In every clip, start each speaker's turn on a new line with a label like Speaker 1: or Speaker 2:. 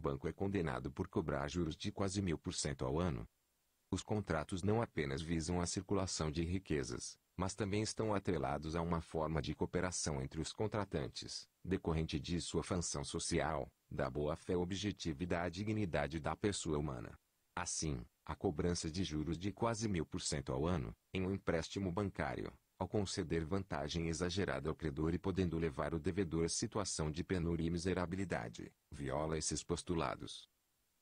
Speaker 1: banco é condenado por cobrar juros de quase mil por cento ao ano. Os contratos não apenas visam a circulação de riquezas, mas também estão atrelados a uma forma de cooperação entre os contratantes, decorrente de sua função social, da boa-fé objetiva e da dignidade da pessoa humana. Assim, a cobrança de juros de quase mil por cento ao ano, em um empréstimo bancário, ao conceder vantagem exagerada ao credor e podendo levar o devedor à situação de penúria e miserabilidade, viola esses postulados.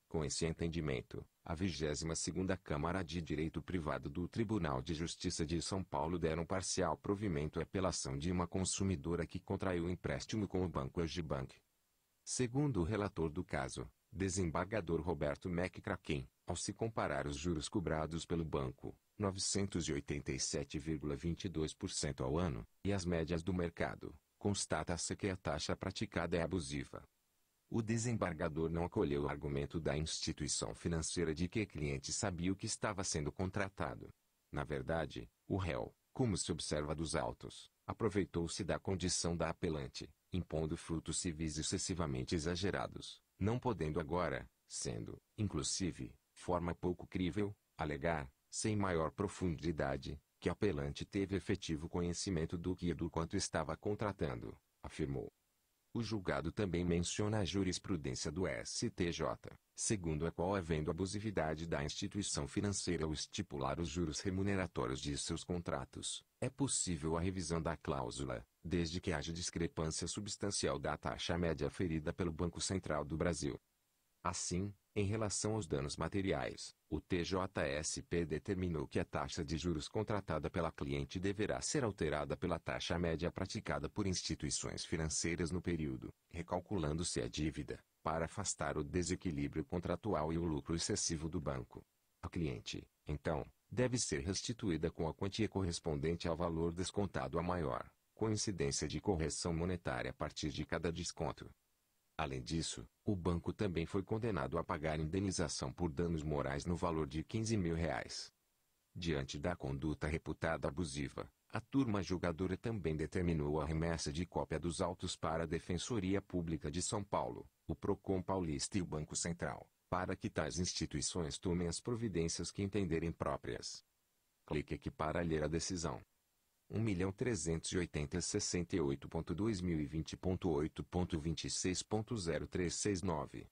Speaker 1: Com esse entendimento, a 22ª Câmara de Direito Privado do Tribunal de Justiça de São Paulo deram parcial provimento à apelação de uma consumidora que contraiu empréstimo com o Banco Agibank. Segundo o relator do caso, desembargador Roberto McCracken, ao se comparar os juros cobrados pelo banco, 987,22% ao ano, e as médias do mercado, constata-se que a taxa praticada é abusiva. O desembargador não acolheu o argumento da instituição financeira de que o cliente sabia o que estava sendo contratado. Na verdade, o réu, como se observa dos autos, aproveitou-se da condição da apelante, impondo frutos civis excessivamente exagerados, não podendo agora, sendo, inclusive, forma pouco crível, alegar, sem maior profundidade, que Apelante teve efetivo conhecimento do que e do quanto estava contratando, afirmou. O julgado também menciona a jurisprudência do STJ, segundo a qual, havendo abusividade da instituição financeira ao estipular os juros remuneratórios de seus contratos, é possível a revisão da cláusula, desde que haja discrepância substancial da taxa média ferida pelo Banco Central do Brasil. Assim, em relação aos danos materiais, o TJSP determinou que a taxa de juros contratada pela cliente deverá ser alterada pela taxa média praticada por instituições financeiras no período, recalculando-se a dívida, para afastar o desequilíbrio contratual e o lucro excessivo do banco. A cliente, então, deve ser restituída com a quantia correspondente ao valor descontado a maior coincidência de correção monetária a partir de cada desconto. Além disso, o banco também foi condenado a pagar indenização por danos morais no valor de 15 mil reais. Diante da conduta reputada abusiva, a turma julgadora também determinou a remessa de cópia dos autos para a Defensoria Pública de São Paulo, o PROCON Paulista e o Banco Central, para que tais instituições tomem as providências que entenderem próprias. Clique aqui para ler a decisão nove